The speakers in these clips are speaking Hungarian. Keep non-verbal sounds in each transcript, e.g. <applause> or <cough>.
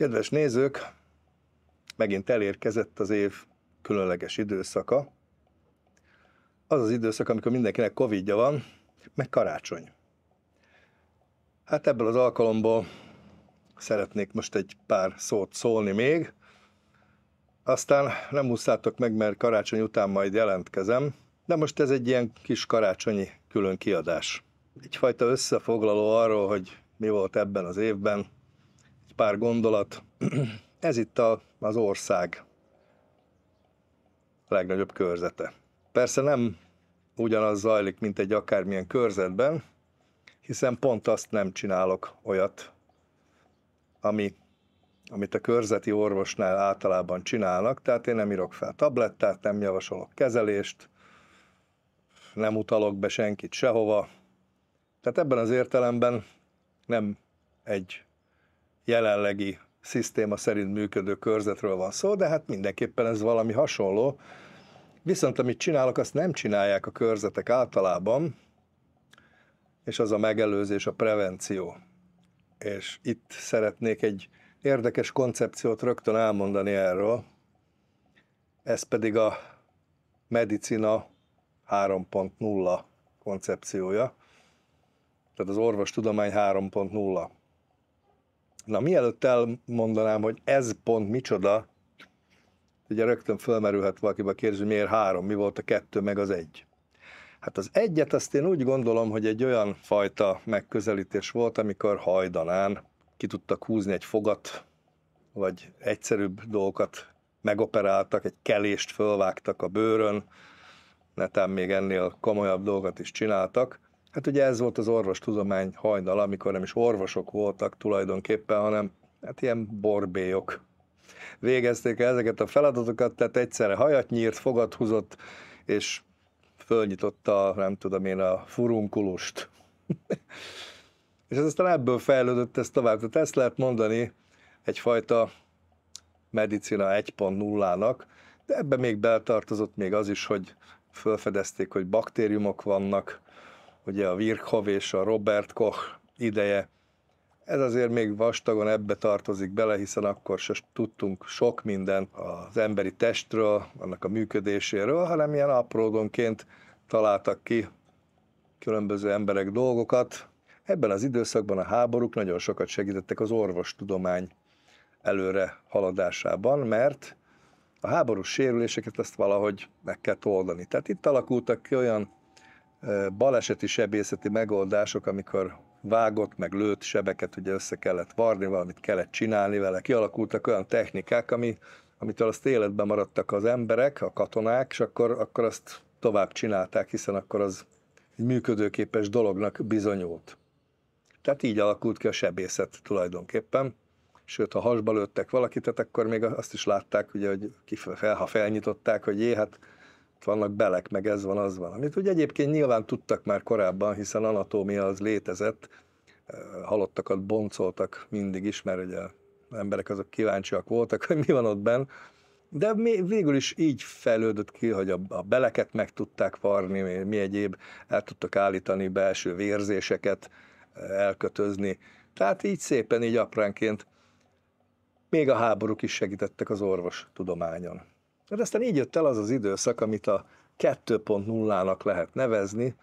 Kedves nézők, megint elérkezett az év különleges időszaka. Az az időszak, amikor mindenkinek COVID-ja van, meg karácsony. Hát ebből az alkalomból szeretnék most egy pár szót szólni még. Aztán nem muszátok meg, mert karácsony után majd jelentkezem, de most ez egy ilyen kis karácsonyi külön kiadás. Egyfajta összefoglaló arról, hogy mi volt ebben az évben, pár gondolat. <clears throat> Ez itt a, az ország legnagyobb körzete. Persze nem ugyanaz zajlik, mint egy akármilyen körzetben, hiszen pont azt nem csinálok olyat, ami, amit a körzeti orvosnál általában csinálnak, tehát én nem írok fel tablettát, nem javasolok kezelést, nem utalok be senkit sehova. Tehát ebben az értelemben nem egy jelenlegi szisztéma szerint működő körzetről van szó, de hát mindenképpen ez valami hasonló. Viszont amit csinálok, azt nem csinálják a körzetek általában, és az a megelőzés, a prevenció. És itt szeretnék egy érdekes koncepciót rögtön elmondani erről, ez pedig a medicina 3.0 koncepciója, tehát az orvostudomány Na, mielőtt elmondanám, hogy ez pont micsoda, ugye rögtön fölmerülhet valakibe a kérdés, hogy miért három, mi volt a kettő, meg az egy. Hát az egyet azt én úgy gondolom, hogy egy olyan fajta megközelítés volt, amikor hajdanán ki tudtak húzni egy fogat, vagy egyszerűbb dolgokat megoperáltak, egy kelést fölvágtak a bőrön, netán még ennél komolyabb dolgot is csináltak, Hát ugye ez volt az orvostudomány hajnal, amikor nem is orvosok voltak tulajdonképpen, hanem hát ilyen borbélyok végezték el ezeket a feladatokat, tehát egyszerre hajat nyírt, fogat húzott, és fölnyitotta, nem tudom én, a furunkulust. <laughs> és ez aztán ebből fejlődött ez tovább. Tehát ezt lehet mondani egyfajta medicina 1.0-nak, de ebbe még beltartozott még az is, hogy felfedezték, hogy baktériumok vannak, ugye a Virchow és a Robert Koch ideje, ez azért még vastagon ebbe tartozik bele, hiszen akkor se tudtunk sok mindent az emberi testről, annak a működéséről, hanem ilyen apródonként találtak ki különböző emberek dolgokat. Ebben az időszakban a háborúk nagyon sokat segítettek az orvostudomány előre haladásában, mert a háborús sérüléseket ezt valahogy meg kell oldani. Tehát itt alakultak ki olyan baleseti sebészeti megoldások, amikor vágott, meg lőtt sebeket ugye össze kellett varni, valamit kellett csinálni vele. Kialakultak olyan technikák, ami, amitől azt életben maradtak az emberek, a katonák, és akkor, akkor azt tovább csinálták, hiszen akkor az egy működőképes dolognak bizonyult. Tehát így alakult ki a sebészet tulajdonképpen. Sőt, ha hasba lőttek valakit, tehát akkor még azt is látták, ugye, hogy fel, ha felnyitották, hogy jé, hát vannak belek, meg ez van, az van. Amit ugye egyébként nyilván tudtak már korábban, hiszen anatómia az létezett, halottakat boncoltak mindig is, mert ugye az emberek azok kíváncsiak voltak, <laughs> hogy mi van ott benn. De mi, végül is így fejlődött ki, hogy a, a beleket meg tudták varni, mi, mi egyéb, el tudtak állítani belső vérzéseket, elkötözni. Tehát így szépen, így apránként. Még a háborúk is segítettek az orvos tudományon. Mert aztán így jött el az az időszak, amit a 2.0-nak lehet nevezni,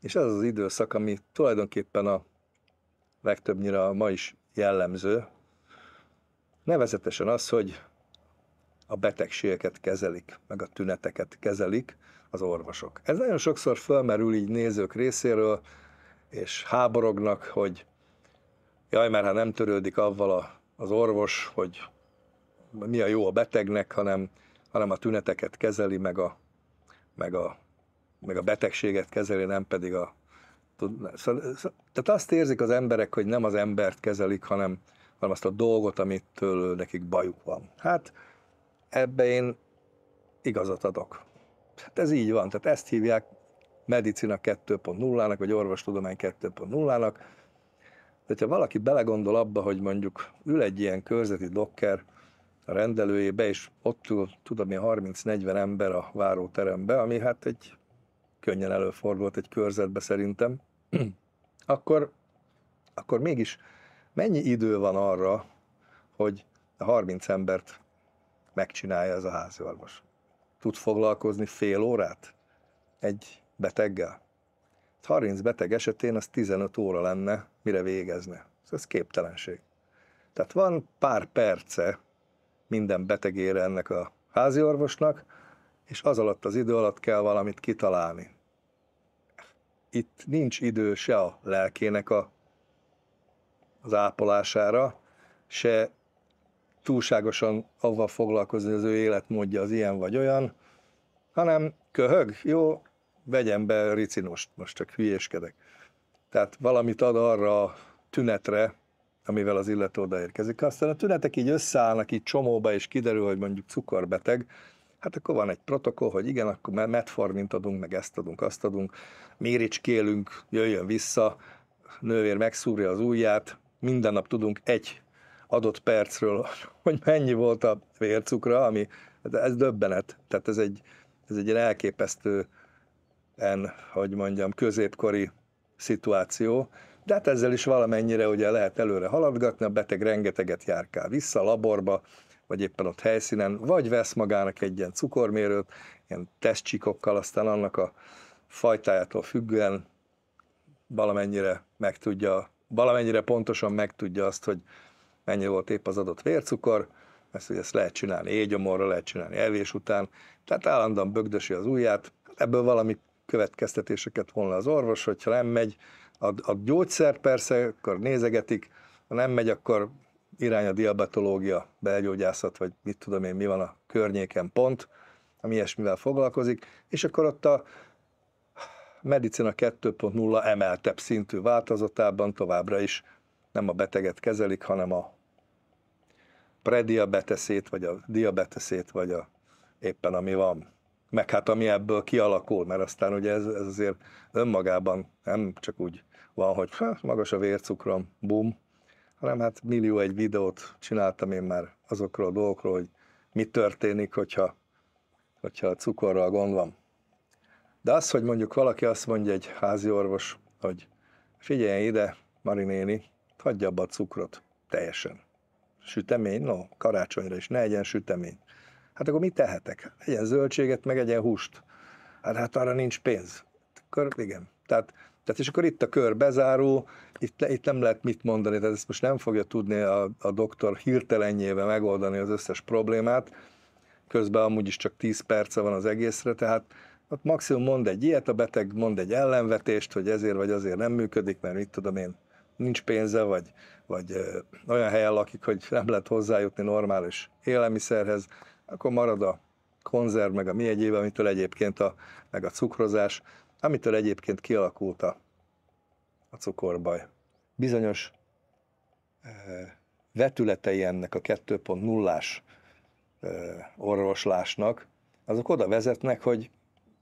és ez az időszak, ami tulajdonképpen a legtöbbnyire a ma is jellemző, nevezetesen az, hogy a betegségeket kezelik, meg a tüneteket kezelik az orvosok. Ez nagyon sokszor felmerül így nézők részéről, és háborognak, hogy jaj, mert ha hát nem törődik avval az orvos, hogy mi a jó a betegnek, hanem hanem a tüneteket kezeli, meg a, meg a, meg a betegséget kezeli, nem pedig a... Tud, szó, tehát azt érzik az emberek, hogy nem az embert kezelik, hanem, hanem azt a dolgot, amitől nekik bajuk van. Hát ebbe én igazat adok. Hát ez így van, tehát ezt hívják medicina 2.0-nak, vagy orvostudomány 2.0-nak. De ha valaki belegondol abba, hogy mondjuk ül egy ilyen körzeti dokker, a rendelőjébe, és ott ül, tudom én, 30-40 ember a váróterembe, ami hát egy könnyen előfordult egy körzetbe szerintem, <clears throat> akkor, akkor mégis mennyi idő van arra, hogy a 30 embert megcsinálja ez a háziorvos? Tud foglalkozni fél órát egy beteggel? 30 hát beteg esetén az 15 óra lenne, mire végezne. Ez képtelenség. Tehát van pár perce minden betegére ennek a házi orvosnak, és az alatt az idő alatt kell valamit kitalálni. Itt nincs idő se a lelkének a, az ápolására, se túlságosan avval foglalkozni, az ő életmódja az ilyen vagy olyan, hanem köhög, jó, vegyem be ricinust, most csak hülyéskedek. Tehát valamit ad arra a tünetre, amivel az illető odaérkezik. Aztán a tünetek így összeállnak, így csomóba, és kiderül, hogy mondjuk cukorbeteg, hát akkor van egy protokoll, hogy igen, akkor metformint adunk, meg ezt adunk, azt adunk, méricskélünk, jöjjön vissza, nővér megszúrja az ujját, minden nap tudunk egy adott percről, <laughs> hogy mennyi volt a vércukra, ami, ez döbbenet, tehát ez egy, ez egy elképesztően, hogy mondjam, középkori szituáció, de hát ezzel is valamennyire ugye lehet előre haladgatni, a beteg rengeteget járkál vissza a laborba, vagy éppen ott helyszínen, vagy vesz magának egy ilyen cukormérőt, ilyen tesztcsikokkal, aztán annak a fajtájától függően valamennyire meg tudja, valamennyire pontosan megtudja azt, hogy mennyi volt épp az adott vércukor, ezt, hogy ezt lehet csinálni éjgyomorra, lehet csinálni elvés után, tehát állandóan bögdösi az ujját, ebből valami következtetéseket volna az orvos, hogyha nem megy, a, a gyógyszer persze, akkor nézegetik, ha nem megy, akkor irány a diabetológia, belgyógyászat, vagy mit tudom én, mi van a környéken pont, ami ilyesmivel foglalkozik, és akkor ott a medicina 2.0 emeltebb szintű változatában továbbra is nem a beteget kezelik, hanem a prediabeteszét, vagy a diabeteszét, vagy a éppen ami van. Meg hát ami ebből kialakul, mert aztán ugye ez, ez azért önmagában nem csak úgy van, hogy magas a vércukrom, bum, hanem hát millió egy videót csináltam én már azokról a dolgokról, hogy mi történik, hogyha, hogyha a cukorral gond van. De az, hogy mondjuk valaki azt mondja egy házi orvos, hogy figyelj ide, néni, hagyja abba a cukrot teljesen. Sütemény, no, karácsonyra is ne egyen sütemény. Hát akkor mit tehetek? Egyen zöldséget, meg egyen húst. Hát, hát arra nincs pénz. Akkor igen. Tehát tehát és akkor itt a kör bezáró, itt, itt nem lehet mit mondani, tehát ezt most nem fogja tudni a, a doktor hirtelenjével megoldani az összes problémát, közben amúgy is csak 10 perce van az egészre, tehát ott maximum mond egy ilyet, a beteg mond egy ellenvetést, hogy ezért vagy azért nem működik, mert mit tudom én, nincs pénze, vagy, vagy ö, olyan helyen lakik, hogy nem lehet hozzájutni normális élelmiszerhez, akkor marad a konzerv, meg a mi egyéb, amitől egyébként a, meg a cukrozás, amitől egyébként kialakult a, cukorbaj. Bizonyos vetületei ennek a 2.0-ás orvoslásnak, azok oda vezetnek, hogy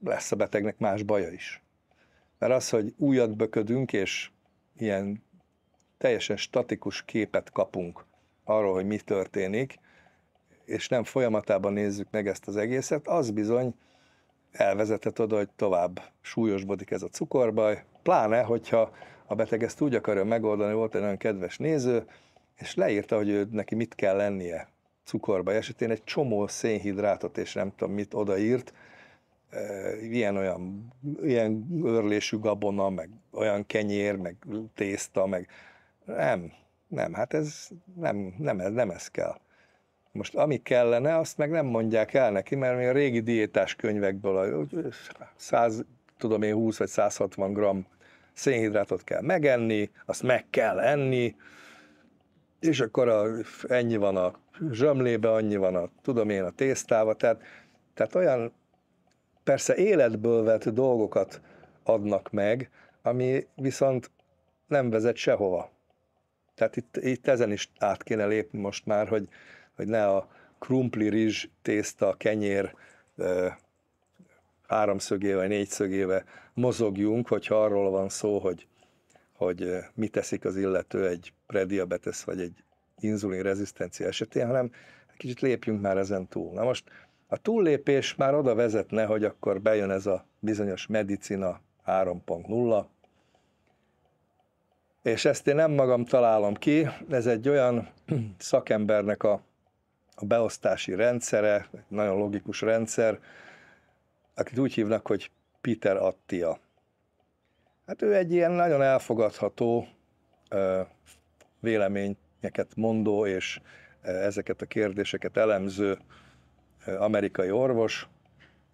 lesz a betegnek más baja is. Mert az, hogy újat böködünk, és ilyen teljesen statikus képet kapunk arról, hogy mi történik, és nem folyamatában nézzük meg ezt az egészet, az bizony elvezetett oda, hogy tovább súlyosbodik ez a cukorbaj, pláne, hogyha a beteg ezt úgy akarja megoldani, volt egy nagyon kedves néző, és leírta, hogy ő, neki mit kell lennie cukorbaj esetén, egy csomó szénhidrátot és nem tudom mit odaírt, ilyen-olyan ilyen örlésű gabona, meg olyan kenyér, meg tészta, meg nem, nem, hát ez nem, nem, nem ez kell. Most ami kellene, azt meg nem mondják el neki, mert mi a régi diétás könyvekből a 100, tudom én, 20 vagy 160 gram szénhidrátot kell megenni, azt meg kell enni, és akkor a, ennyi van a zsömlébe, annyi van a, tudom én, a tésztába, tehát, tehát olyan persze életből vett dolgokat adnak meg, ami viszont nem vezet sehova. Tehát itt, itt ezen is át kéne lépni most már, hogy, hogy ne a krumpli, rizs, tészta, kenyér háromszögével, négyszögével mozogjunk, hogyha arról van szó, hogy, hogy mit teszik az illető egy prediabetes vagy egy inzulin rezisztencia esetén, hanem kicsit lépjünk már ezen túl. Na most a túllépés már oda vezetne, hogy akkor bejön ez a bizonyos medicina 3.0, és ezt én nem magam találom ki, ez egy olyan <clears throat> szakembernek a a beosztási rendszere, egy nagyon logikus rendszer, akit úgy hívnak, hogy Peter Attia. Hát ő egy ilyen nagyon elfogadható véleményeket mondó és ezeket a kérdéseket elemző amerikai orvos,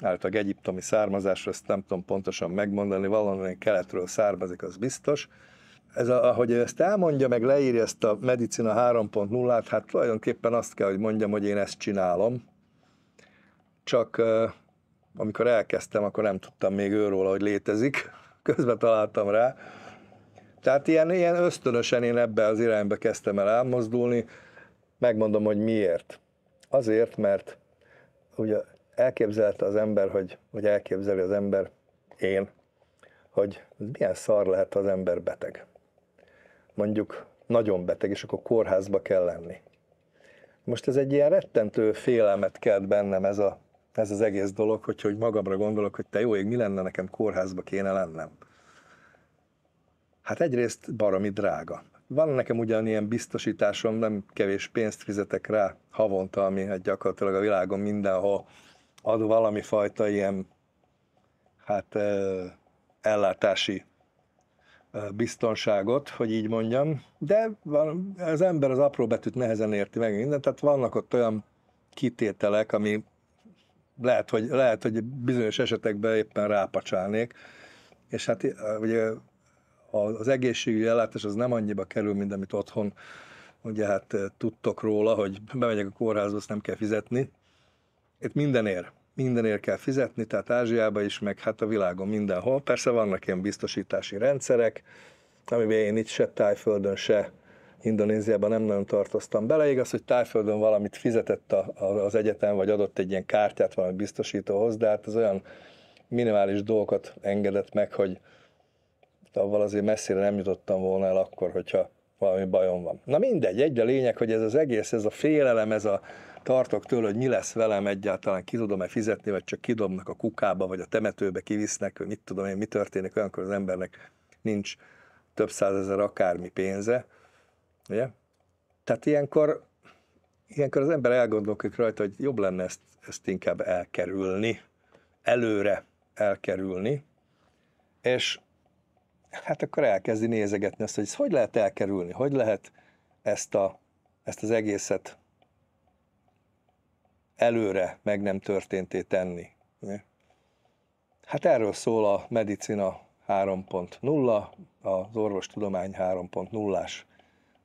általában egyiptomi származásra, ezt nem tudom pontosan megmondani, valahonnan keletről származik, az biztos, ez a, ahogy ő ezt elmondja, meg leírja ezt a medicina 3.0-át, hát tulajdonképpen azt kell, hogy mondjam, hogy én ezt csinálom. Csak amikor elkezdtem, akkor nem tudtam még őről, hogy létezik. Közben találtam rá. Tehát ilyen, ilyen ösztönösen én ebbe az irányba kezdtem el elmozdulni. Megmondom, hogy miért. Azért, mert ugye elképzelte az ember, hogy, hogy elképzeli az ember, én, hogy milyen szar lehet az ember beteg mondjuk nagyon beteg, és akkor kórházba kell lenni. Most ez egy ilyen rettentő félelmet kelt bennem ez, a, ez az egész dolog, hogy, hogy magamra gondolok, hogy te jó ég, mi lenne nekem kórházba kéne lennem. Hát egyrészt baromi drága. Van nekem ugyanilyen biztosításom, nem kevés pénzt fizetek rá havonta, ami hát gyakorlatilag a világon mindenhol ad valami fajta ilyen hát ellátási biztonságot, hogy így mondjam, de van, az ember az apró betűt nehezen érti meg mindent, tehát vannak ott olyan kitételek, ami lehet, hogy, lehet, hogy bizonyos esetekben éppen rápacsálnék, és hát ugye az egészségügyi ellátás az nem annyiba kerül, mint amit otthon ugye hát tudtok róla, hogy bemegyek a kórházba, azt nem kell fizetni. Itt minden ér mindenért kell fizetni, tehát Ázsiában is, meg hát a világon mindenhol. Persze vannak ilyen biztosítási rendszerek, amiben én itt se Tájföldön, se Indonéziában nem nagyon tartoztam bele. Igaz, hogy Tájföldön valamit fizetett a, a, az egyetem, vagy adott egy ilyen kártyát valami biztosítóhoz, de hát az olyan minimális dolgokat engedett meg, hogy avval azért messzire nem jutottam volna el akkor, hogyha valami bajom van. Na mindegy, a lényeg, hogy ez az egész, ez a félelem, ez a tartok tőle, hogy mi lesz velem egyáltalán, ki tudom-e fizetni, vagy csak kidobnak a kukába, vagy a temetőbe kivisznek, hogy mit tudom én, mi történik olyankor az embernek nincs több százezer akármi pénze. Ugye? Tehát ilyenkor, ilyenkor az ember elgondolkodik rajta, hogy jobb lenne ezt, ezt inkább elkerülni, előre elkerülni, és hát akkor elkezdi nézegetni azt, hogy ezt hogy lehet elkerülni, hogy lehet ezt, a, ezt az egészet előre meg nem történté tenni. Hát erről szól a medicina 3.0, az orvostudomány 3.0-as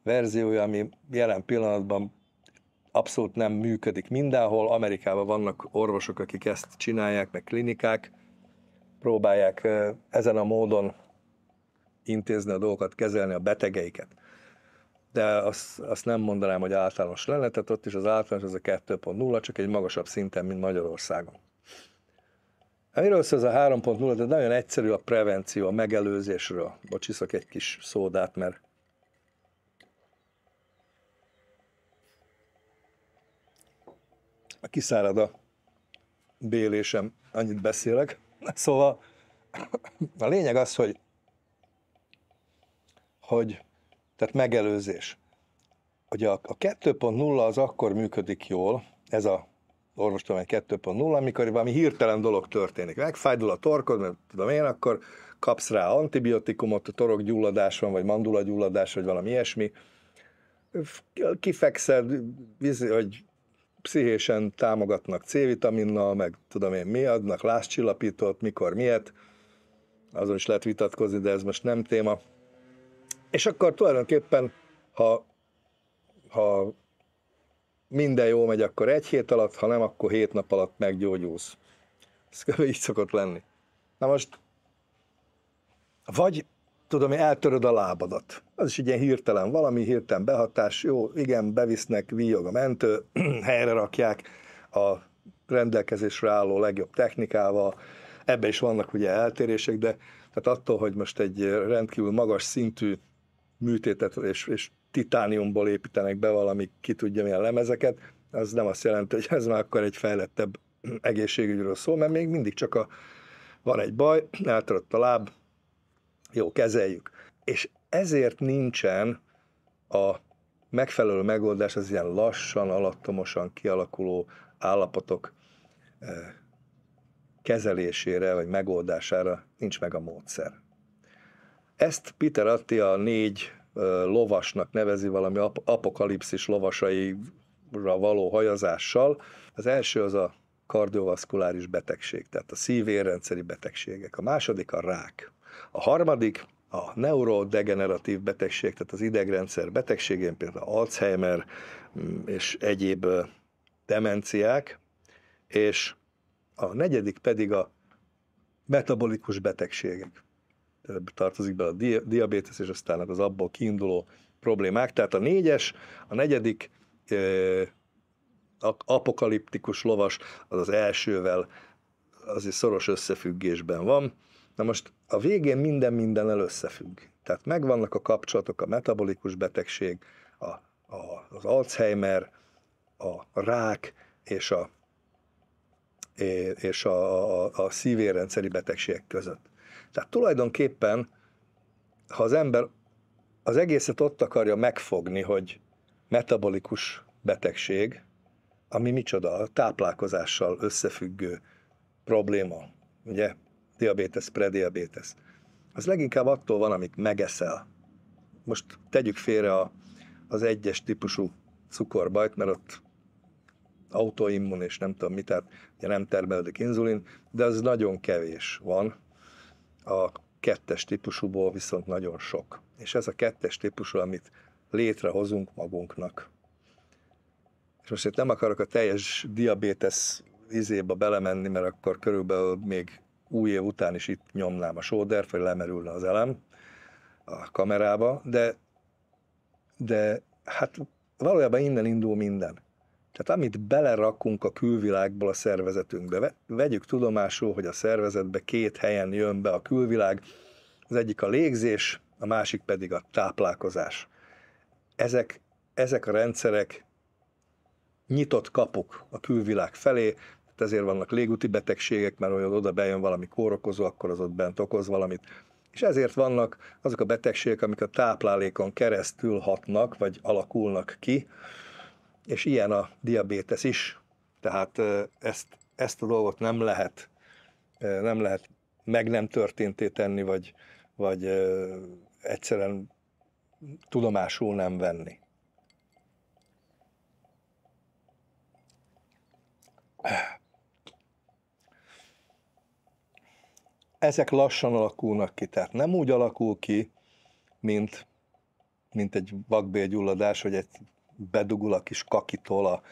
verziója, ami jelen pillanatban abszolút nem működik mindenhol. Amerikában vannak orvosok, akik ezt csinálják, meg klinikák, próbálják ezen a módon intézni a dolgokat, kezelni a betegeiket. De azt, azt nem mondanám, hogy általános lenne, tehát ott is az általános az a 2.0, csak egy magasabb szinten, mint Magyarországon. Miről szól ez a 3.0, de nagyon egyszerű a prevenció, a megelőzésről. Bocsiszok egy kis szódát, mert a kiszárad a bélésem, annyit beszélek. Szóval a lényeg az, hogy hogy tehát megelőzés. hogy a, a 2.0 az akkor működik jól, ez a orvostudomány 2.0, amikor valami hirtelen dolog történik. Megfájdul a torkod, mert tudom én, akkor kapsz rá antibiotikumot, a torokgyulladás van, vagy mandulagyulladás, vagy valami ilyesmi. Kifekszed, hogy pszichésen támogatnak C-vitaminnal, meg tudom én mi adnak, lázcsillapítót, mikor miért, azon is lehet vitatkozni, de ez most nem téma. És akkor tulajdonképpen, ha, ha minden jó megy, akkor egy hét alatt, ha nem, akkor hét nap alatt meggyógyulsz. Ez kb. így szokott lenni. Na most, vagy tudom, hogy eltöröd a lábadat. Az is egy ilyen hirtelen valami, hirtelen behatás, jó, igen, bevisznek, víjog a mentő, <clears throat> helyre rakják a rendelkezésre álló legjobb technikával. Ebbe is vannak ugye eltérések, de tehát attól, hogy most egy rendkívül magas szintű műtétet és, és titániumból építenek be valami, ki tudja milyen lemezeket, az nem azt jelenti, hogy ez már akkor egy fejlettebb egészségügyről szól, mert még mindig csak a, van egy baj, eltörött a láb, jó, kezeljük. És ezért nincsen a megfelelő megoldás az ilyen lassan, alattomosan kialakuló állapotok eh, kezelésére vagy megoldására nincs meg a módszer. Ezt Peter Atti a négy lovasnak nevezi valami ap- apokalipszis lovasaira való hajazással. Az első az a kardiovaszkuláris betegség, tehát a szívérrendszeri betegségek. A második a rák. A harmadik a neurodegeneratív betegség, tehát az idegrendszer betegségén, például Alzheimer mm, és egyéb demenciák, és a negyedik pedig a metabolikus betegségek tartozik be a diabétesz, és aztán hát az abból kiinduló problémák. Tehát a négyes, a negyedik apokaliptikus lovas az az elsővel azért szoros összefüggésben van. Na most a végén minden el összefügg. Tehát megvannak a kapcsolatok, a metabolikus betegség, a, a, az Alzheimer, a rák és a, és a, a, a szívérrendszeri betegségek között. Tehát tulajdonképpen, ha az ember az egészet ott akarja megfogni, hogy metabolikus betegség, ami micsoda, a táplálkozással összefüggő probléma, ugye, diabétesz, prediabétesz, az leginkább attól van, amit megeszel. Most tegyük félre a, az egyes típusú cukorbajt, mert ott autoimmun és nem tudom mit, tehát ugye nem termelődik inzulin, de az nagyon kevés van, a kettes típusúból viszont nagyon sok. És ez a kettes típusú, amit létrehozunk magunknak. És most itt nem akarok a teljes diabétesz izébe belemenni, mert akkor körülbelül még új év után is itt nyomnám a sódert, vagy lemerülne az elem a kamerába, de, de hát valójában innen indul minden. Tehát amit belerakunk a külvilágból a szervezetünkbe, vegyük tudomásul, hogy a szervezetbe két helyen jön be a külvilág, az egyik a légzés, a másik pedig a táplálkozás. Ezek, ezek a rendszerek nyitott kapuk a külvilág felé, ezért vannak légúti betegségek, mert hogy oda bejön valami kórokozó, akkor az ott bent okoz valamit. És ezért vannak azok a betegségek, amik a táplálékon keresztül hatnak, vagy alakulnak ki, és ilyen a diabétesz is, tehát ezt, ezt a dolgot nem lehet, nem lehet meg nem történté tenni, vagy, vagy egyszerűen tudomásul nem venni. Ezek lassan alakulnak ki, tehát nem úgy alakul ki, mint, mint egy vakbélgyulladás, hogy egy bedugul a kis kakitól a,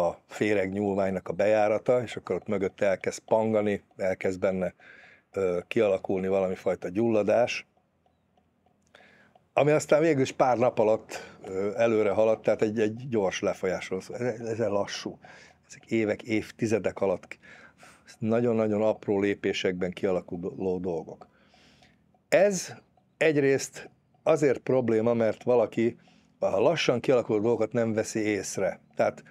a féreg nyúlványnak a bejárata, és akkor ott mögött elkezd pangani, elkezd benne ö, kialakulni valami fajta gyulladás, ami aztán végül is pár nap alatt ö, előre haladt, tehát egy, egy gyors lefolyásról szól. Ez, ez lassú. Ezek évek, évtizedek alatt nagyon-nagyon apró lépésekben kialakuló dolgok. Ez egyrészt azért probléma, mert valaki a lassan kialakuló dolgokat nem veszi észre. Tehát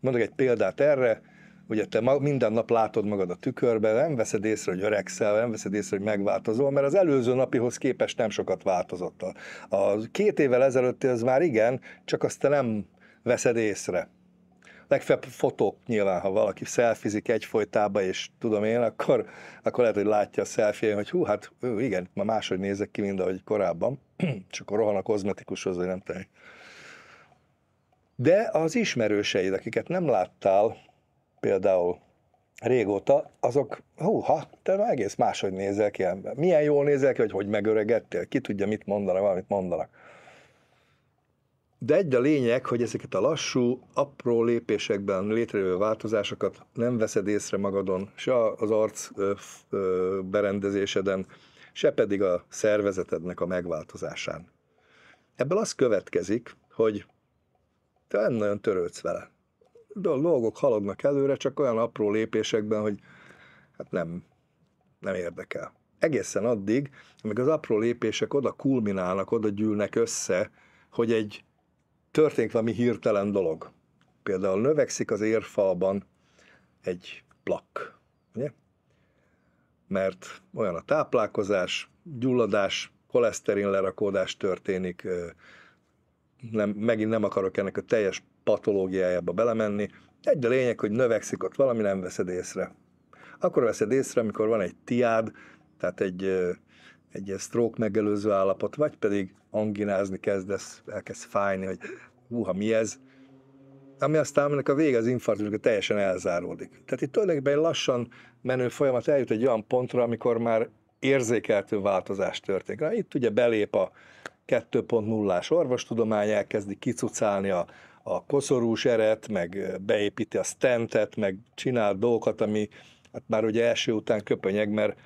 mondok egy példát erre, ugye te minden nap látod magad a tükörbe, nem veszed észre, hogy öregszel, nem veszed észre, hogy megváltozol, mert az előző napihoz képest nem sokat változott. A két évvel ezelőtti az már igen, csak azt te nem veszed észre legfeljebb fotók nyilván, ha valaki szelfizik egyfolytában, és tudom én, akkor, akkor lehet, hogy látja a szelfi, hogy hú, hát ő, igen, ma máshogy nézek ki, mint ahogy korábban, és <clears throat> akkor rohan a kozmetikushoz, vagy nem tudom. De az ismerőseid, akiket nem láttál, például régóta, azok, húha, te már egész máshogy nézel ki Milyen jól nézel ki, hogy hogy megöregettél, ki tudja, mit mondanak, valamit mondanak. De egy a lényeg, hogy ezeket a lassú, apró lépésekben létrejövő változásokat nem veszed észre magadon, se az arc berendezéseden, se pedig a szervezetednek a megváltozásán. Ebből az következik, hogy te nem nagyon törődsz vele. De a dolgok haladnak előre, csak olyan apró lépésekben, hogy hát nem, nem érdekel. Egészen addig, amíg az apró lépések oda kulminálnak, oda gyűlnek össze, hogy egy történik valami hirtelen dolog. Például növekszik az érfalban egy plak, ugye? mert olyan a táplálkozás, gyulladás, koleszterin lerakódás történik, nem, megint nem akarok ennek a teljes patológiájába belemenni, egy a lényeg, hogy növekszik ott valami, nem veszed észre. Akkor veszed észre, amikor van egy tiád, tehát egy egy ilyen stroke megelőző állapot, vagy pedig anginázni kezdesz, elkezd fájni, hogy húha, mi ez? Ami aztán aminek a vége az infarktus, teljesen elzáródik. Tehát itt tulajdonképpen lassan menő folyamat eljut egy olyan pontra, amikor már érzékeltő változás történik. Na, itt ugye belép a 2.0-ás orvostudomány, elkezdi kicucálni a, a koszorús eret, meg beépíti a stentet, meg csinál dolgokat, ami hát már ugye első után köpönyeg, mert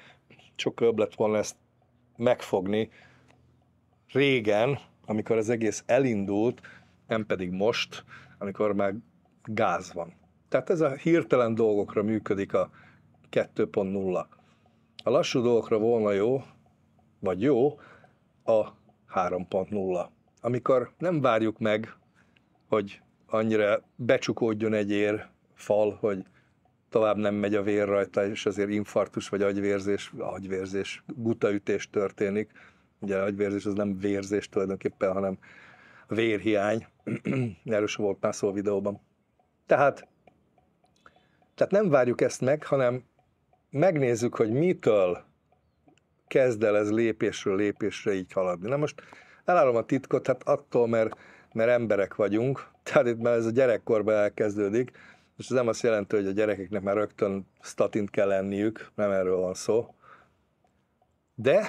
sokkal jobb lett volna ezt megfogni. Régen, amikor az egész elindult, nem pedig most, amikor már gáz van. Tehát ez a hirtelen dolgokra működik a 2.0. A lassú dolgokra volna jó, vagy jó, a 3.0. Amikor nem várjuk meg, hogy annyira becsukódjon egy ér fal, hogy tovább nem megy a vér rajta, és azért infarktus vagy agyvérzés, agyvérzés, gutaütés történik. Ugye agyvérzés az nem vérzés tulajdonképpen, hanem vérhiány. <clears throat> Erről volt már szó a videóban. Tehát, tehát nem várjuk ezt meg, hanem megnézzük, hogy mitől kezd el ez lépésről lépésre így haladni. Na most elárulom a titkot, hát attól, mert, mert emberek vagyunk, <laughs> tehát itt már ez a gyerekkorban elkezdődik, most ez nem azt jelenti, hogy a gyerekeknek már rögtön statint kell lenniük, nem erről van szó. De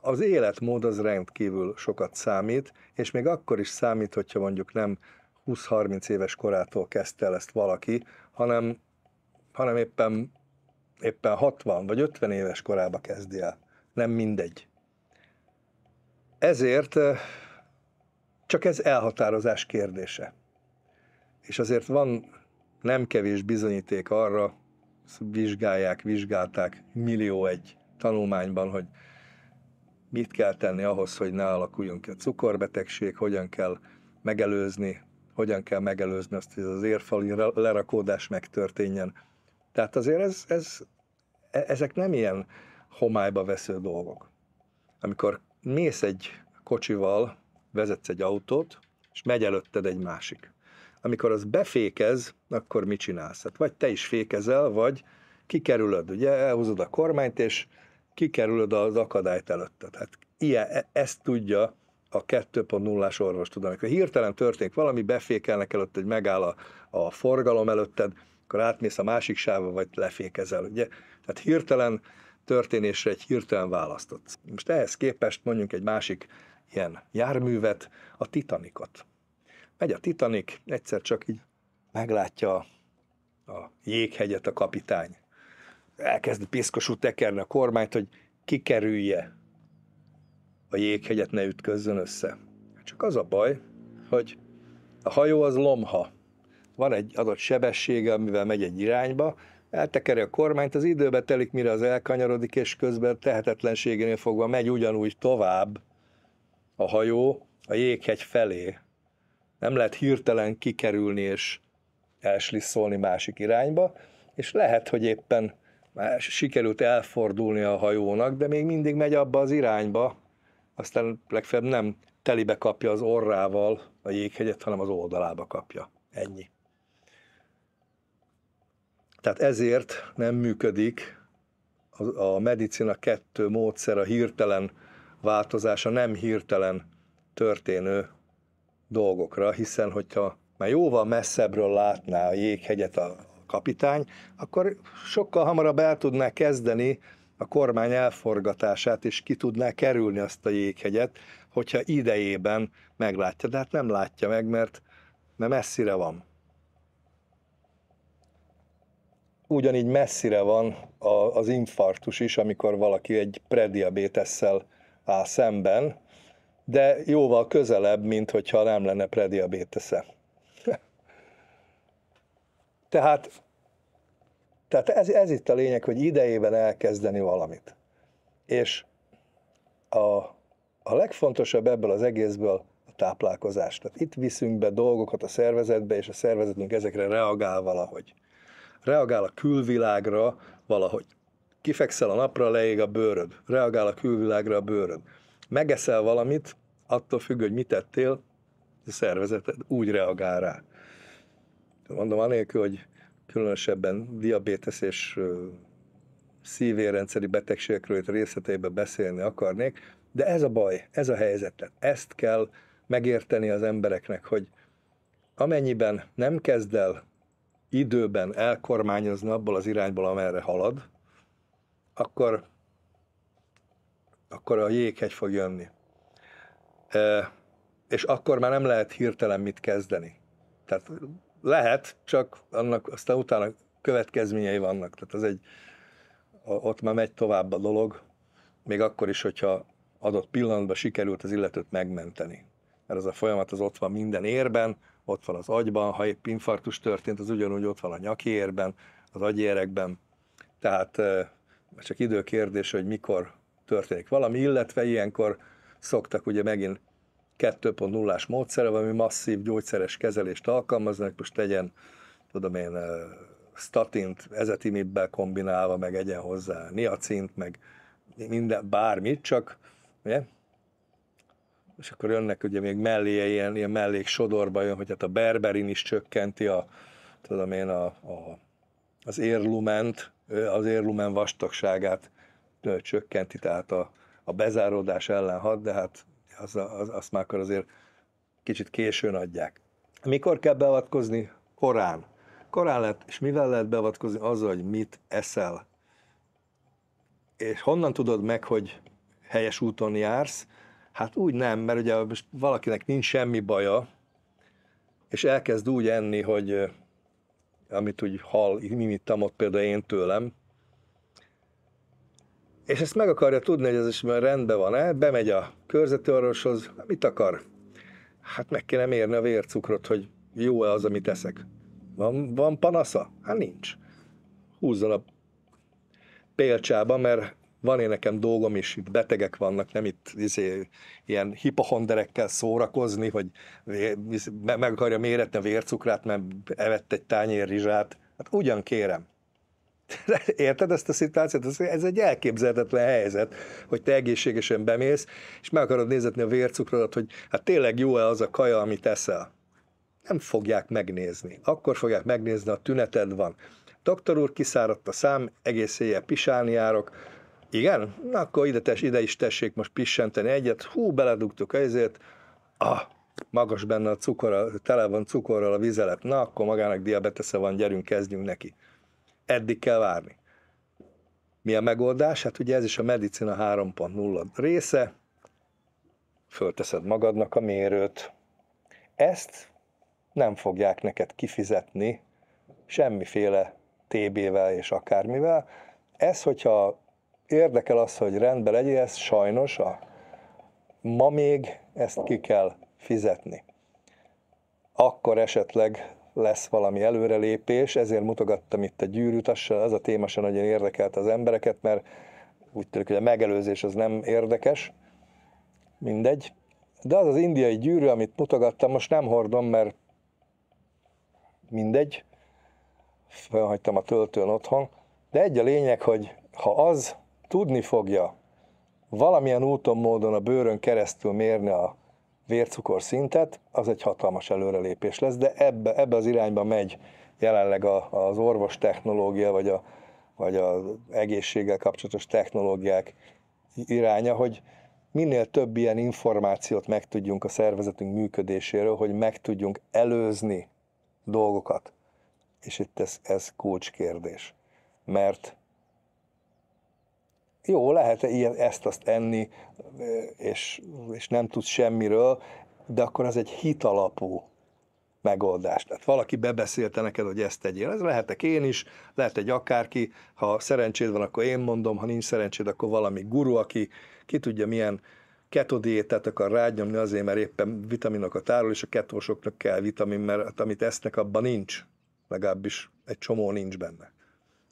az életmód az rendkívül sokat számít, és még akkor is számít, hogyha mondjuk nem 20-30 éves korától kezdte el ezt valaki, hanem, hanem éppen, éppen 60 vagy 50 éves korába kezdi el. Nem mindegy. Ezért eh, csak ez elhatározás kérdése és azért van nem kevés bizonyíték arra, vizsgálják, vizsgálták millió egy tanulmányban, hogy mit kell tenni ahhoz, hogy ne alakuljon ki a cukorbetegség, hogyan kell megelőzni, hogyan kell megelőzni azt, hogy az érfali lerakódás megtörténjen. Tehát azért ez, ez, e, ezek nem ilyen homályba vesző dolgok. Amikor mész egy kocsival, vezetsz egy autót, és megy előtted egy másik amikor az befékez, akkor mit csinálsz? Hát vagy te is fékezel, vagy kikerülöd, ugye elhúzod a kormányt, és kikerülöd az akadályt előtted. Hát ilyen, e, ezt tudja a 2.0-as orvos tudom. Amikor hirtelen történik valami, befékelnek előtt, hogy megáll a, a forgalom előtted, akkor átmész a másik sávba, vagy lefékezel, ugye? Tehát hirtelen történésre egy hirtelen választott. Most ehhez képest mondjuk egy másik ilyen járművet, a Titanicot. Megy a Titanic, egyszer csak így meglátja a jéghegyet a kapitány. Elkezd piszkosú tekerni a kormányt, hogy kikerülje a jéghegyet, ne ütközzön össze. Csak az a baj, hogy a hajó az lomha. Van egy adott sebessége, amivel megy egy irányba, eltekeri a kormányt, az időbe telik, mire az elkanyarodik, és közben tehetetlenségénél fogva megy ugyanúgy tovább a hajó a jéghegy felé nem lehet hirtelen kikerülni és elslisszolni másik irányba, és lehet, hogy éppen már sikerült elfordulni a hajónak, de még mindig megy abba az irányba, aztán legfeljebb nem telibe kapja az orrával a jéghegyet, hanem az oldalába kapja. Ennyi. Tehát ezért nem működik a medicina kettő módszer, a hirtelen változása, nem hirtelen történő dolgokra, hiszen hogyha már jóval messzebbről látná a jéghegyet a kapitány, akkor sokkal hamarabb el tudná kezdeni a kormány elforgatását, és ki tudná kerülni azt a jéghegyet, hogyha idejében meglátja. De hát nem látja meg, mert, mert messzire van. Ugyanígy messzire van az infarktus is, amikor valaki egy prediabétesszel áll szemben, de jóval közelebb, mint hogyha nem lenne prediabétesze. <laughs> tehát tehát ez, ez itt a lényeg, hogy idejében elkezdeni valamit. És a, a legfontosabb ebből az egészből a táplálkozás. Tehát itt viszünk be dolgokat a szervezetbe, és a szervezetünk ezekre reagál valahogy. Reagál a külvilágra valahogy. Kifekszel a napra, leég a bőröd. Reagál a külvilágra a bőröd megeszel valamit, attól függ, hogy mit tettél, a szervezeted úgy reagál rá. Mondom, anélkül, hogy különösebben diabétesz és szívérrendszeri betegségekről itt részleteiben beszélni akarnék, de ez a baj, ez a helyzet. Ezt kell megérteni az embereknek, hogy amennyiben nem kezd el időben elkormányozni abból az irányból, amerre halad, akkor akkor a jéghegy fog jönni. E, és akkor már nem lehet hirtelen mit kezdeni. Tehát lehet, csak annak aztán utána következményei vannak. Tehát az egy, ott már megy tovább a dolog, még akkor is, hogyha adott pillanatban sikerült az illetőt megmenteni. Mert az a folyamat az ott van minden érben, ott van az agyban, ha épp infarktus történt, az ugyanúgy ott van a nyaki érben, az agyérekben. Tehát csak idő kérdése, hogy mikor történik valami, illetve ilyenkor szoktak ugye megint 2.0-ás módszere, ami masszív gyógyszeres kezelést alkalmaznak, most tegyen, tudom én, statint, ezetimibbel kombinálva, meg egyen hozzá niacint, meg minden, bármit, csak ugye? és akkor jönnek ugye még mellé ilyen, ilyen mellék sodorba jön, hogy hát a berberin is csökkenti a, tudom én, a, a, az érlument, az érlumen vastagságát csökkenti, tehát a, a bezáródás ellen hat, de hát az, az, azt már akkor azért kicsit későn adják. Mikor kell beavatkozni? Korán. Korán lehet, és mivel lehet beavatkozni? Azzal, hogy mit eszel. És honnan tudod meg, hogy helyes úton jársz? Hát úgy nem, mert ugye most valakinek nincs semmi baja, és elkezd úgy enni, hogy eh, amit úgy hall, mimittam ott például én tőlem, és ezt meg akarja tudni, hogy ez is rendben van-e, bemegy a körzeti orvoshoz, hát mit akar? Hát meg kéne mérni a vércukrot, hogy jó-e az, amit eszek. Van, van panasza? Hát nincs. Húzzon a pélcsába, mert van én nekem dolgom is, itt betegek vannak, nem itt izé, ilyen hipohonderekkel szórakozni, hogy meg akarja méretni a vércukrát, mert evett egy tányér rizsát. Hát ugyan kérem. <laughs> Érted ezt a szituációt? Ez egy elképzelhetetlen helyzet, hogy te egészségesen bemész, és meg akarod nézni a vércukrodat, hogy hát tényleg jó-e az a kaja, amit eszel. Nem fogják megnézni. Akkor fogják megnézni, a tüneted van. Doktor úr, kiszáradt a szám, egész éjjel pisálni járok. Igen? Na akkor ide, tess, ide is tessék most pissenteni egyet. Hú, beledugtuk ezért. Ah, magas benne a cukor, tele van cukorral a vizelet. Na, akkor magának diabetesze van, gyerünk, kezdjünk neki eddig kell várni. Mi a megoldás? Hát ugye ez is a medicina 3.0 része, fölteszed magadnak a mérőt. Ezt nem fogják neked kifizetni semmiféle TB-vel és akármivel. Ez, hogyha érdekel az, hogy rendben legyél, ez sajnos a, ma még ezt ki kell fizetni. Akkor esetleg lesz valami előrelépés, ezért mutogattam itt a gyűrűt, az, az a téma sem nagyon érdekelt az embereket, mert úgy tűnik, hogy a megelőzés az nem érdekes, mindegy. De az az indiai gyűrű, amit mutogattam, most nem hordom, mert mindegy, felhagytam a töltőn otthon, de egy a lényeg, hogy ha az tudni fogja valamilyen úton, módon a bőrön keresztül mérni a vércukorszintet, az egy hatalmas előrelépés lesz, de ebbe, ebbe az irányba megy jelenleg a, az orvos technológia, vagy, a, vagy az egészséggel kapcsolatos technológiák iránya, hogy minél több ilyen információt megtudjunk a szervezetünk működéséről, hogy meg tudjunk előzni dolgokat. És itt ez, ez kulcskérdés. Mert jó, lehet -e ilyen, ezt, azt enni, és, és nem tudsz semmiről, de akkor az egy hitalapú megoldás. Tehát valaki bebeszélte neked, hogy ezt tegyél. Ez lehetek én is, lehet egy akárki, ha szerencséd van, akkor én mondom, ha nincs szerencséd, akkor valami guru, aki ki tudja milyen ketodiétet akar rágyomni azért, mert éppen vitaminokat árul, és a ketósoknak kell vitamin, mert hát amit esznek, abban nincs. Legalábbis egy csomó nincs benne.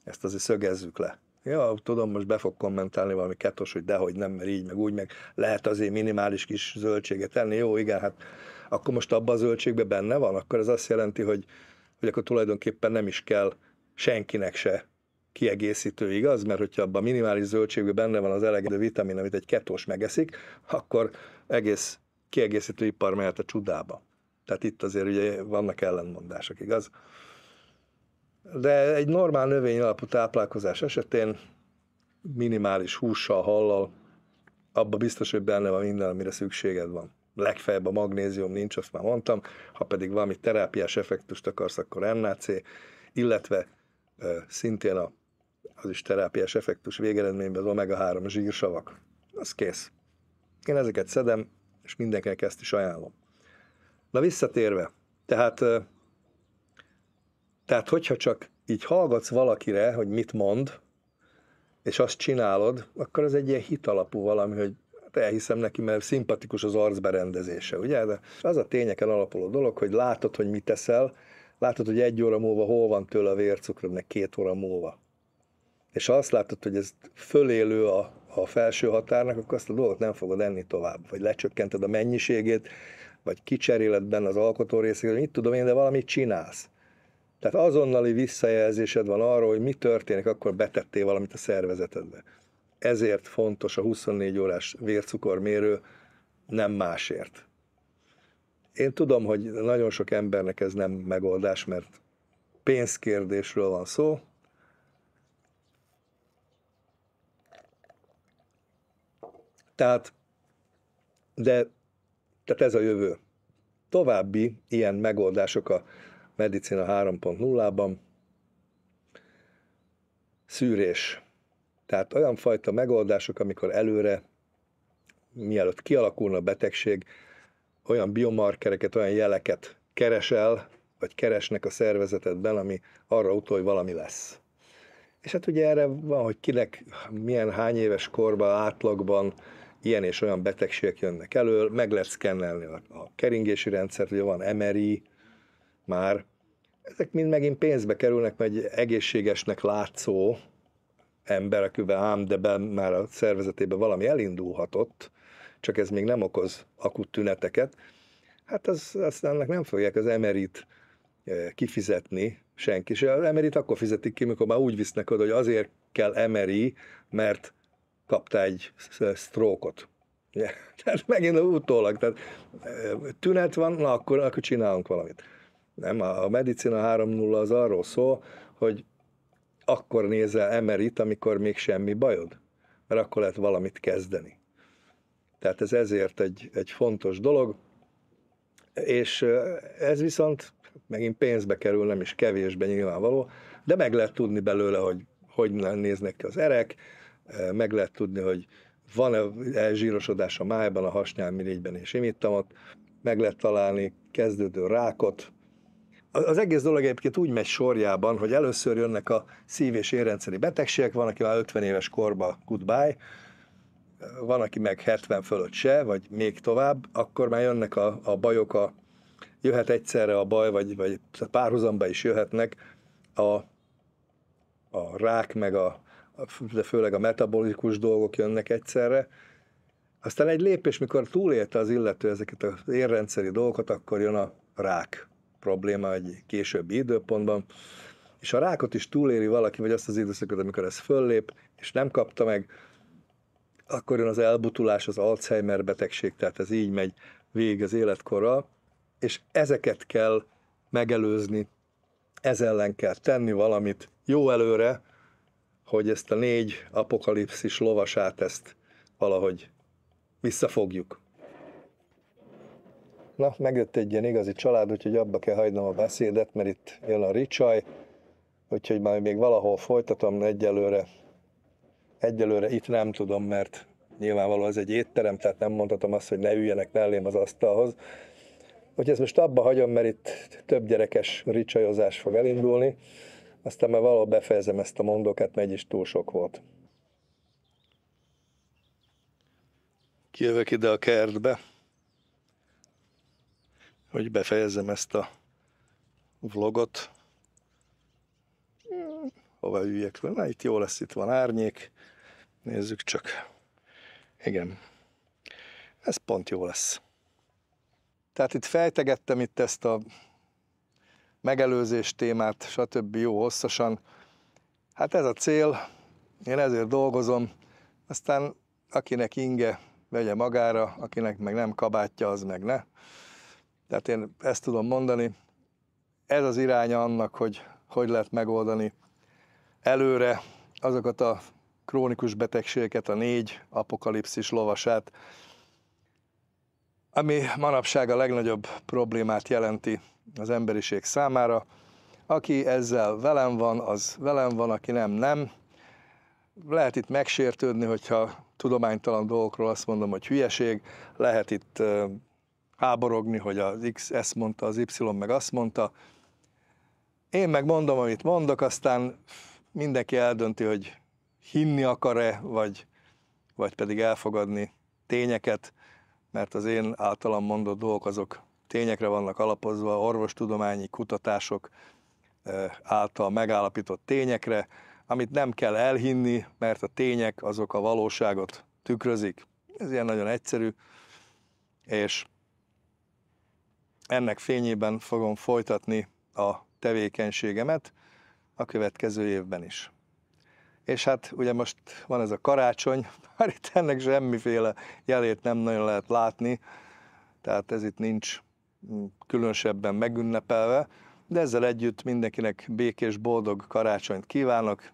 Ezt azért szögezzük le. Ja, tudom, most be fog kommentálni valami ketos, hogy dehogy nem, mert így, meg úgy, meg lehet azért minimális kis zöldséget enni. Jó, igen, hát akkor most abban a zöldségben benne van, akkor ez azt jelenti, hogy, hogy akkor tulajdonképpen nem is kell senkinek se kiegészítő, igaz? Mert hogyha abban minimális zöldségben benne van az elegedő vitamin, amit egy ketós megeszik, akkor egész kiegészítő ipar mehet a csudába. Tehát itt azért ugye vannak ellenmondások, igaz? De egy normál növény alapú táplálkozás esetén minimális hússal, hallal, abba biztos, hogy benne van minden, amire szükséged van. Legfeljebb a magnézium nincs, azt már mondtam, ha pedig valami terápiás effektust akarsz, akkor NAC, illetve szintén a, az is terápiás effektus végeredményben az omega-3 zsírsavak. Az kész. Én ezeket szedem, és mindenkinek ezt is ajánlom. Na visszatérve, tehát tehát, hogyha csak így hallgatsz valakire, hogy mit mond, és azt csinálod, akkor az egy ilyen hitalapú valami, hogy hát elhiszem neki, mert szimpatikus az arcberendezése, ugye? De az a tényeken alapuló dolog, hogy látod, hogy mit teszel, látod, hogy egy óra múlva hol van tőle a vércukrod, meg két óra múlva. És ha azt látod, hogy ez fölélő a, a felső határnak, akkor azt a dolgot nem fogod enni tovább, vagy lecsökkented a mennyiségét, vagy kicseréled benne az alkotó részét, mit tudom én, de valamit csinálsz. Tehát azonnali visszajelzésed van arról, hogy mi történik, akkor betettél valamit a szervezetedbe. Ezért fontos a 24 órás vércukormérő, nem másért. Én tudom, hogy nagyon sok embernek ez nem megoldás, mert pénzkérdésről van szó. Tehát, de tehát ez a jövő. További ilyen megoldások a Medicina 3.0-ban. Szűrés. Tehát olyan fajta megoldások, amikor előre, mielőtt kialakulna a betegség, olyan biomarkereket, olyan jeleket keresel, vagy keresnek a szervezetedben, ami arra utol, hogy valami lesz. És hát ugye erre van, hogy kinek milyen hány éves korban, átlagban ilyen és olyan betegségek jönnek elő, meg lehet szkennelni a keringési rendszert, ugye van MRI már, ezek mind megint pénzbe kerülnek, mert egy egészségesnek látszó ember akivel ám, de ben már a szervezetében valami elindulhatott, csak ez még nem okoz akut tüneteket, hát az, azt annak nem fogják az emerit eh, kifizetni senki És Az emerit akkor fizetik ki, mikor már úgy visznek oda, hogy azért kell emeri, mert kapta egy sztrókot. Yeah. <laughs> Tehát megint utólag, tehát eh, tünet van, na akkor, akkor csinálunk valamit. Nem, a Medicina 3.0 az arról szól, hogy akkor nézel emerit, amikor még semmi bajod, mert akkor lehet valamit kezdeni. Tehát ez ezért egy, egy fontos dolog, és ez viszont megint pénzbe kerül, nem is kevésbe nyilvánvaló, de meg lehet tudni belőle, hogy hogy néznek ki az erek, meg lehet tudni, hogy van-e elzsírosodás a májban, a hasnyálmirigyben és ott, meg lehet találni kezdődő rákot, az egész dolog egyébként úgy megy sorjában, hogy először jönnek a szív- és érrendszeri betegségek, van, aki már 50 éves korba goodbye, van, aki meg 70 fölött se, vagy még tovább, akkor már jönnek a, a bajok, a, jöhet egyszerre a baj, vagy, vagy párhuzamba is jöhetnek a, a rák, meg a, de főleg a metabolikus dolgok jönnek egyszerre. Aztán egy lépés, mikor túlélte az illető ezeket az érrendszeri dolgokat, akkor jön a rák probléma egy későbbi időpontban, és a rákot is túléri valaki, vagy azt az időszakot, amikor ez föllép, és nem kapta meg, akkor jön az elbutulás, az Alzheimer betegség, tehát ez így megy végig az életkorral, és ezeket kell megelőzni, ez ellen kell tenni valamit jó előre, hogy ezt a négy apokalipszis lovasát ezt valahogy visszafogjuk na, megjött egy ilyen igazi család, úgyhogy abba kell hagynom a beszédet, mert itt jön a ricsaj, úgyhogy már még valahol folytatom, egyelőre, egyelőre itt nem tudom, mert nyilvánvalóan ez egy étterem, tehát nem mondhatom azt, hogy ne üljenek mellém az asztalhoz. Hogy ezt most abba hagyom, mert itt több gyerekes ricsajozás fog elindulni, aztán már valahol befejezem ezt a mondokat, mert egy is túl sok volt. Kijövök ide a kertbe, hogy befejezzem ezt a vlogot. Hova üljek? Na, itt jó lesz, itt van árnyék. Nézzük csak. Igen. Ez pont jó lesz. Tehát itt fejtegettem itt ezt a megelőzés témát, stb. jó hosszasan. Hát ez a cél, én ezért dolgozom, aztán akinek inge, vegye magára, akinek meg nem kabátja, az meg ne. Tehát én ezt tudom mondani. Ez az iránya annak, hogy hogy lehet megoldani előre azokat a krónikus betegségeket, a négy apokalipszis lovasát, ami manapság a legnagyobb problémát jelenti az emberiség számára. Aki ezzel velem van, az velem van, aki nem, nem. Lehet itt megsértődni, hogyha tudománytalan dolgokról azt mondom, hogy hülyeség, lehet itt háborogni, hogy az X ezt mondta, az Y meg azt mondta. Én meg mondom, amit mondok, aztán mindenki eldönti, hogy hinni akar-e, vagy, vagy pedig elfogadni tényeket, mert az én általam mondott dolgok azok tényekre vannak alapozva, orvostudományi kutatások által megállapított tényekre, amit nem kell elhinni, mert a tények azok a valóságot tükrözik. Ez ilyen nagyon egyszerű, és ennek fényében fogom folytatni a tevékenységemet a következő évben is. És hát ugye most van ez a karácsony, már <laughs> itt ennek semmiféle jelét nem nagyon lehet látni, tehát ez itt nincs különösebben megünnepelve, de ezzel együtt mindenkinek békés, boldog karácsonyt kívánok,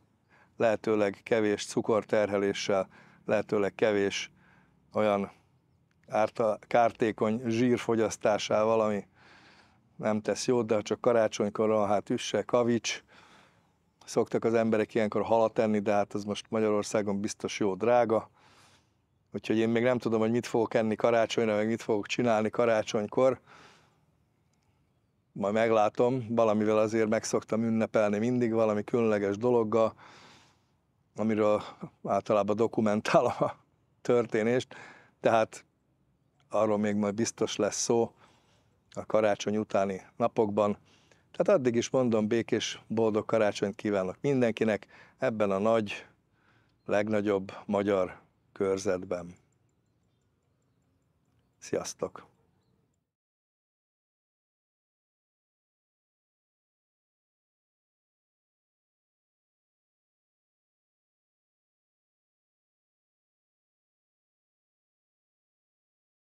lehetőleg kevés cukorterheléssel, lehetőleg kevés olyan árt a kártékony zsírfogyasztásával, fogyasztásával, ami nem tesz jót, de ha csak karácsonykor van, hát üsse, kavics. Szoktak az emberek ilyenkor halat enni, de hát az most Magyarországon biztos jó drága. Úgyhogy én még nem tudom, hogy mit fogok enni karácsonyra, meg mit fogok csinálni karácsonykor. Majd meglátom, valamivel azért meg szoktam ünnepelni mindig, valami különleges dologgal, amiről általában dokumentálom a történést. Tehát arról még majd biztos lesz szó a karácsony utáni napokban. Tehát addig is mondom, békés, boldog karácsonyt kívánok mindenkinek ebben a nagy, legnagyobb magyar körzetben. Sziasztok!